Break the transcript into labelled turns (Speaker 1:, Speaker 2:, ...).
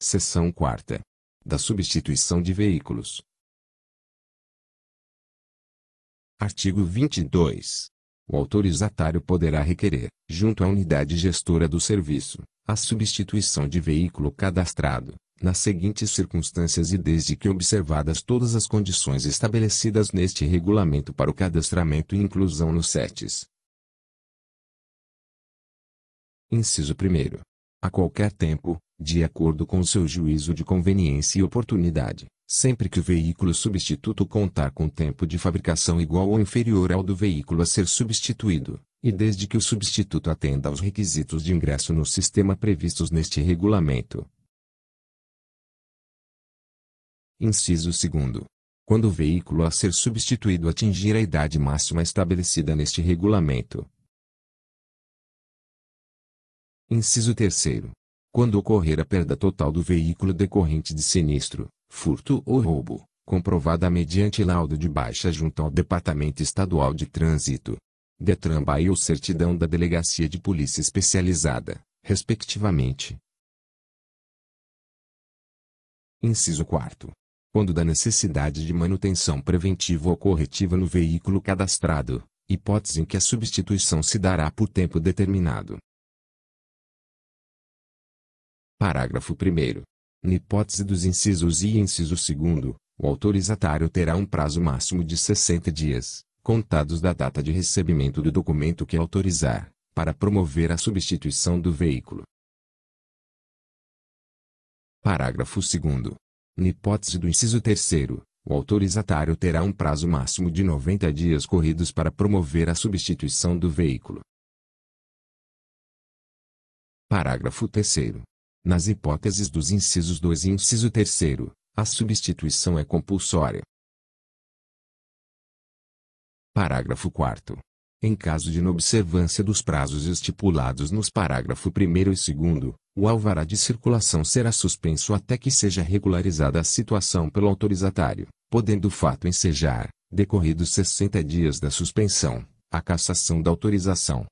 Speaker 1: Seção quarta. Da substituição de veículos. Artigo 22. O autorizatário poderá requerer, junto à unidade gestora do serviço, a substituição de veículo cadastrado, nas seguintes circunstâncias e desde que observadas todas as condições estabelecidas neste regulamento para o cadastramento e inclusão nos SETs. Inciso 1. A qualquer tempo, de acordo com o seu juízo de conveniência e oportunidade, sempre que o veículo substituto contar com tempo de fabricação igual ou inferior ao do veículo a ser substituído, e desde que o substituto atenda aos requisitos de ingresso no sistema previstos neste regulamento. Inciso 2. Quando o veículo a ser substituído atingir a idade máxima estabelecida neste regulamento. Inciso 3 quando ocorrer a perda total do veículo decorrente de sinistro, furto ou roubo, comprovada mediante laudo de baixa junto ao Departamento Estadual de Trânsito, Detran Bahia ou certidão da Delegacia de Polícia Especializada, respectivamente. Inciso 4. Quando da necessidade de manutenção preventiva ou corretiva no veículo cadastrado, hipótese em que a substituição se dará por tempo determinado Parágrafo 1 Na hipótese dos incisos I e inciso 2, o autorizatário terá um prazo máximo de 60 dias, contados da data de recebimento do documento que autorizar, para promover a substituição do veículo. Parágrafo 2 Na hipótese do inciso 3 o autorizatário terá um prazo máximo de 90 dias corridos para promover a substituição do veículo. Parágrafo 3 nas hipóteses dos incisos 2 e inciso 3, a substituição é compulsória. Parágrafo 4 Em caso de inobservância dos prazos estipulados nos parágrafo 1 e 2, o alvará de circulação será suspenso até que seja regularizada a situação pelo autorizatário, podendo o fato ensejar, decorridos 60 dias da suspensão, a cassação da autorização.